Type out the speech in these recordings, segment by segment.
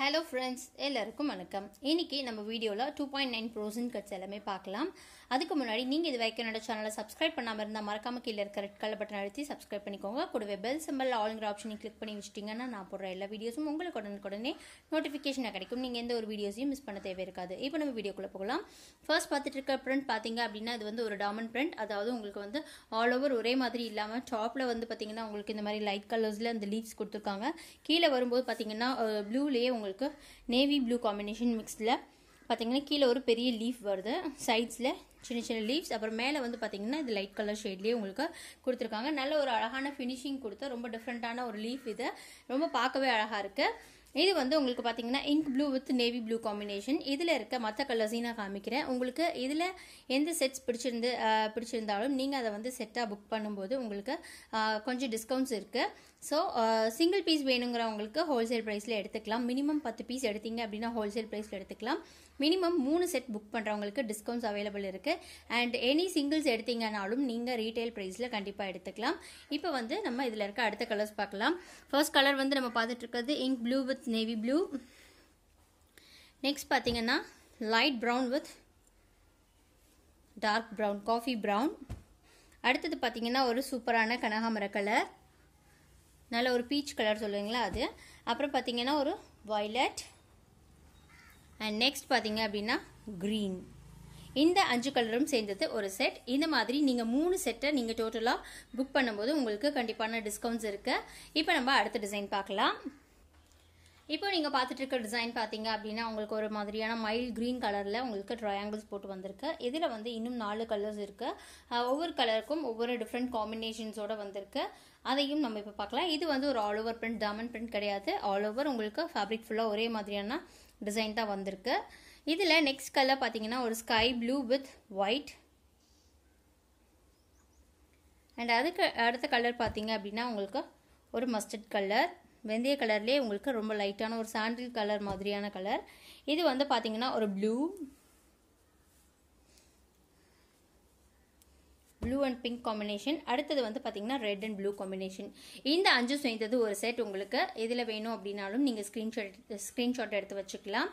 hello friends எல்லாருக்கும் வணக்கம் இன்றைக்கி நம்ம வீடியோவில் two point nine frozen cuts எல்லாமே பார்க்கலாம் அதுக்கு முன்னாடி நீங்கள் இது வரைக்கும் என்னோட சேனலை சப்ஸ்கிரைப் பண்ணாமல் இருந்தால் மறக்காமல் கீழே இருக்க ரெட் கலர் பட்டன் அழுத்தி சப்ஸ்கிரைப் பண்ணிக்கோங்க கூடவே பெல் சிம்பிள் ஆளுங்கிற ஆப்ஷனை கிளிக் பண்ணி வச்சிட்டிங்கன்னா நான் போடுற எல்லா வீடியோஸும் உங்களுக்கு உடனுக்குடனே நோட்டிஃபிகேஷனாக கிடைக்கும் நீங்கள் எந்த ஒரு வீடியோஸையும் மிஸ் பண்ண தேவை இருக்காது இப்போ நம்ம வீடியோக்குள்ளே போகலாம் ஃபர்ஸ்ட் பார்த்துட்டு இருக்க பிரிண்ட் பார்த்தீங்க அப்படின்னா அது வந்து ஒரு டாமன் ப்ரிண்ட் அதாவது உங்களுக்கு வந்து ஆல் ஓவர் ஒரே மாதிரி இல்லாமல் டாப்பில் வந்து பார்த்தீங்கன்னா உங்களுக்கு இந்த மாதிரி லைட் கலர்ஸில் அந்த லீக்ஸ் கொடுத்துருக்காங்க கீழே வரும்போது பார்த்தீங்கன்னா ப்ளூலேயே உங்களுக்கு உங்களுக்கு நேவி ப்ளூ காம்பினேஷன் மிக்ஸில் பார்த்தீங்கன்னா கீழே ஒரு பெரிய லீஃப் வருது சைட்ஸில் சின்ன சின்ன லீவ்ஸ் அப்புறம் மேலே வந்து பார்த்தீங்கன்னா இது லைட் கலர் ஷேட்லேயே உங்களுக்கு கொடுத்துருக்காங்க நல்ல ஒரு அழகான ஃபினிஷிங் கொடுத்து ரொம்ப டிஃப்ரெண்ட்டான ஒரு லீஃப் இது ரொம்ப பார்க்கவே அழகாக இருக்குது இது வந்து உங்களுக்கு பார்த்தீங்கன்னா ink blue with navy blue combination இதில் இருக்க மற்ற கலர்ஸையும் நான் காமிக்கிறேன் உங்களுக்கு இதில் எந்த செட்ஸ் பிடிச்சிருந்து பிடிச்சிருந்தாலும் நீங்கள் அதை வந்து செட்டாக புக் பண்ணும்போது உங்களுக்கு கொஞ்சம் டிஸ்கவுண்ட்ஸ் இருக்குது ஸோ சிங்கிள் பீஸ் வேணுங்கிறவங்களுக்கு ஹோல்சேல் ப்ரைஸில் எடுத்துக்கலாம் மினிமம் பத்து பீஸ் எடுத்தீங்க அப்படின்னா ஹோல்சேல் ப்ரைஸில் எடுத்துக்கலாம் மினிமம் மூணு செட் புக் பண்ணுறவங்களுக்கு டிஸ்கவுண்ட்ஸ் அவைலபிள் இருக்குது அண்ட் எனி சிங்கிள்ஸ் எடுத்தீங்கனாலும் நீங்கள் ரீட்டைல் ப்ரைஸில் கண்டிப்பாக எடுத்துக்கலாம் இப்போ வந்து நம்ம இதில் இருக்க அடுத்த கலர்ஸ் பார்க்கலாம் ஃபர்ஸ்ட் கலர் வந்து நம்ம பார்த்துட்டு இருக்கிறது ink blue with with navy blue next பார்த்தீங்கன்னா light brown with dark brown coffee brown அடுத்தது பார்த்தீங்கன்னா ஒரு சூப்பரான கனகாமர கலர் நல்ல ஒரு பீச் கலர் சொல்லுவீங்களா அது அப்புறம் பார்த்தீங்கன்னா ஒரு வைலட் அண்ட் நெக்ஸ்ட் பார்த்தீங்க அப்படின்னா க்ரீன் இந்த அஞ்சு கலரும் சேர்ந்தது ஒரு செட் இந்த மாதிரி நீங்கள் மூணு செட்டை நீங்கள் டோட்டலாக புக் பண்ணும்போது உங்களுக்கு கண்டிப்பான டிஸ்கவுண்ட்ஸ் இருக்குது இப்போ நம்ம அடுத்த டிசைன் பார்க்கலாம் இப்போ நீங்கள் பார்த்துட்டு இருக்க டிசைன் பார்த்தீங்க அப்படின்னா உங்களுக்கு ஒரு மாதிரியான மைல்ட் க்ரீன் கலரில் உங்களுக்கு ட்ரையாங்கிள்ஸ் போட்டு வந்திருக்கு இதில் வந்து இன்னும் நாலு கலர்ஸ் இருக்குது ஒவ்வொரு கலருக்கும் ஒவ்வொரு டிஃப்ரெண்ட் காம்பினேஷன்ஸோடு வந்திருக்கு அதையும் நம்ம இப்போ பார்க்கலாம் இது வந்து ஒரு ஆல் ஓவர் பிரிண்ட் டமன் பிரிண்ட் கிடையாது ஆல் ஓவர் உங்களுக்கு ஃபேப்ரிக் ஃபுல்லாக ஒரே மாதிரியான டிசைன் தான் வந்திருக்கு இதில் நெக்ஸ்ட் கலர் பார்த்தீங்கன்னா ஒரு sky blue with white and அதுக்கு அடுத்த கலர் பார்த்தீங்க அப்படின்னா உங்களுக்கு ஒரு மஸ்டர்ட் கலர் வெந்தய கலர்லேயே உங்களுக்கு ரொம்ப லைட்டான ஒரு சாண்டில் கலர் மாதிரியான கலர் இது வந்து பார்த்தீங்கன்னா ஒரு blue blue and pink combination அடுத்தது வந்து பார்த்தீங்கன்னா ரெட் அண்ட் ப்ளூ காம்பினேஷன் இந்த அஞ்சு சேர்ந்தது ஒரு செட் உங்களுக்கு இதில் வேணும் அப்படின்னாலும் நீங்கள் ஸ்க்ரீன்ஷாட் ஸ்க்ரீன்ஷாட் எடுத்து வச்சுக்கலாம்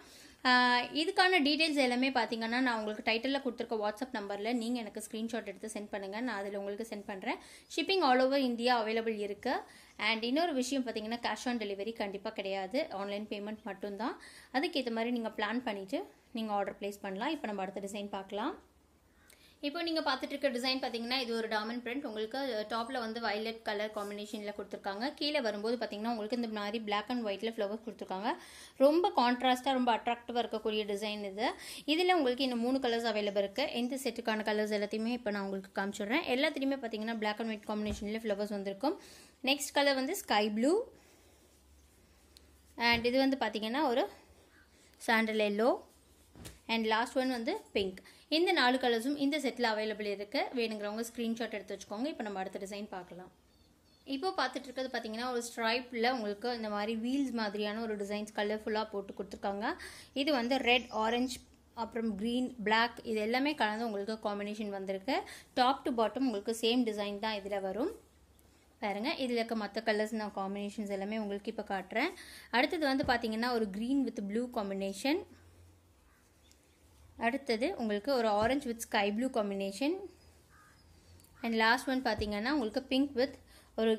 இதுக்கான டீட்டெயில்ஸ் எல்லாமே பார்த்தீங்கன்னா நான் உங்களுக்கு டைட்டலில் கொடுத்துருக்க வாட்ஸ்அப் நம்பரில் நீங்கள் எனக்கு ஸ்க்ரீன்ஷாட் எடுத்து சென்ட் பண்ணுங்கள் நான் அதில் உங்களுக்கு சென்ட் பண்ணுறேன் shipping all over India available இருக்குது அண்ட் இன்னொரு விஷயம் பார்த்தீங்கன்னா கேஷ் ஆன் டெலிவரி கண்டிப்பாக கிடையாது ஆன்லைன் பேமெண்ட் மட்டும்தான் அதுக்கேற்ற மாதிரி நீங்கள் பிளான் பண்ணிவிட்டு நீங்கள் ஆர்டர் ப்ளேஸ் பண்ணலாம் இப்போ நம்ம அடுத்த டிசைன் பார்க்கலாம் இப்போ நீங்கள் பார்த்துட்டு இருக்க டிசைன் பார்த்தீங்கன்னா இது ஒரு டாமன் பிரிண்ட் உங்களுக்கு டாப்பில் வந்து வயலட் கலர் காம்பினேஷனில் கொடுத்துருக்காங்க கீழே வரும்போது பார்த்தீங்கன்னா உங்களுக்கு இந்த மாதிரி பிளாக் அண்ட் ஒயிட்டில் ஃப்ளவர்ஸ் கொடுத்துருக்காங்க ரொம்ப கான்ட்ராஸ்ட்டாக ரொம்ப அட்ராக்டிவாக இருக்கக்கூடிய டிசைன் இது இதில் உங்களுக்கு இந்த மூணு கலர்ஸ் அவைலபிள் இருக்குது எந்த செட்டுக்கான கலர்ஸ் எல்லாத்தையுமே இப்போ நான் உங்களுக்கு காமிச்சிடுறேன் எல்லாத்துலேயுமே பார்த்தீங்கன்னா பிளாக் அண்ட் ஒயிட் காம்பினேஷனில் ஃப்ளவர்ஸ் வந்திருக்கும் நெக்ஸ்ட் கலர் வந்து ஸ்கை ப்ளூ அண்ட் இது வந்து பார்த்திங்கன்னா ஒரு sandal yellow and last one வந்து பிங்க் இந்த நாலு கலர்ஸும் இந்த செட்டில் அவைலபிள் இருக்குது வேணுங்கிறவங்க ஸ்க்ரீன்ஷாட் எடுத்து வச்சுக்கோங்க இப்போ நம்ம அடுத்த டிசைன் பார்க்கலாம் இப்போ பார்த்துட்டு இருக்கிறது பார்த்தீங்கன்னா ஒரு ஸ்ட்ரைப்பில் உங்களுக்கு இந்த மாதிரி வீல்ஸ் மாதிரியான ஒரு டிசைன்ஸ் கலர்ஃபுல்லாக போட்டு கொடுத்துருக்காங்க இது வந்து ரெட் ஆரஞ்ச் அப்புறம் க்ரீன் பிளாக் இது எல்லாமே கலந்து உங்களுக்கு காம்பினேஷன் வந்திருக்கு டாப் டு பாட்டம் உங்களுக்கு சேம் டிசைன் தான் இதில் வரும் பாருங்கள் இதில் இருக்க மற்ற கலர்ஸ் நான் காம்பினேஷன்ஸ் எல்லாமே உங்களுக்கு இப்போ காட்டுறேன் அடுத்தது வந்து பார்த்தீங்கன்னா ஒரு க்ரீன் வித் ப்ளூ காம்பினேஷன் அடுத்தது உங்களுக்கு ஒரு orange with sky blue combination and last one பார்த்தீங்கன்னா உங்களுக்கு பிங்க் வித் ஒரு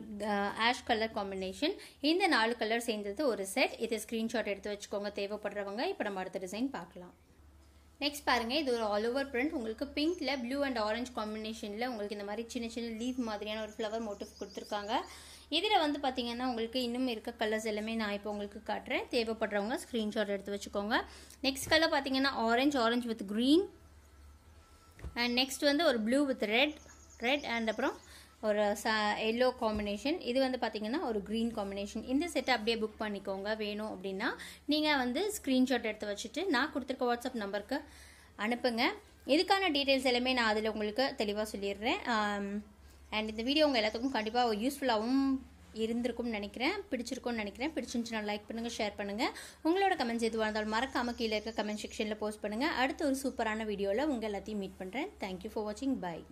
ஆஷ் கலர் காம்பினேஷன் இந்த நாலு கலர் சேர்ந்தது ஒரு செட் இதை ஸ்க்ரீன்ஷாட் எடுத்து வச்சுக்கோங்க தேவைப்படுறவங்க இப்போ நம்ம அடுத்த டிசைன் பார்க்கலாம் நெக்ஸ்ட் பாருங்கள் இது ஒரு ஆல் ஓவர் பிரிண்ட் உங்களுக்கு பிங்க்கில் ப்ளூ அண்ட் ஆரஞ்சு காம்பினேஷனில் உங்களுக்கு இந்த மாதிரி சின்ன சின்ன லீவ் மாதிரியான ஒரு ஃப்ளவர் மோட்டிவ் கொடுத்துருக்காங்க இதில் வந்து பார்த்திங்கன்னா உங்களுக்கு இன்னும் இருக்க கலர்ஸ் எல்லாமே நான் இப்போ உங்களுக்கு காட்டுறேன் தேவைப்படுறவங்க ஸ்க்ரீன்ஷாட் எடுத்து வச்சுக்கோங்க நெக்ஸ்ட் கலர் பார்த்திங்கன்னா orange orange with green and next வந்து ஒரு blue with red red and அப்புறம் ஒரு ச எல்லோ காம்பினேஷன் இது வந்து பார்த்தீங்கன்னா ஒரு க்ரீன் காம்பினேஷன் இந்த செட்டை அப்படியே புக் பண்ணிக்கோங்க வேணும் அப்படின்னா நீங்கள் வந்து ஸ்க்ரீன்ஷாட் எடுத்து வச்சுட்டு நான் கொடுத்துருக்க வாட்ஸ்அப் நம்பருக்கு அனுப்புங்க இதுக்கான டீட்டெயில்ஸ் எல்லாமே நான் அதில் உங்களுக்கு தெளிவாக சொல்லிடுறேன் அண்ட் இந்த வீடியோ உங்கள் எல்லாத்துக்கும் கண்டிப்பாக யூஸ்ஃபுல்லாகவும் இருந்திருக்கும்னு நினைக்கிறேன் பிடிச்சிருக்கும்னு நினைக்கிறேன் பிடிச்சிருந்துச்சுன்னா லைக் பண்ணுங்கள் ஷேர் பண்ணுங்கள் உங்களோட கமெண்ட்ஸ் எதுவாக இருந்தாலும் மறக்காமல் கீழே இருக்க கமெண்ட் செக்ஷனில் போஸ்ட் பண்ணுங்கள் அடுத்த ஒரு சூப்பரான வீடியோவில் உங்கள் எல்லாத்தையும் மீட் பண்ணுறேன் தேங்க்யூ ஃபார் வாட்சிங் பாய்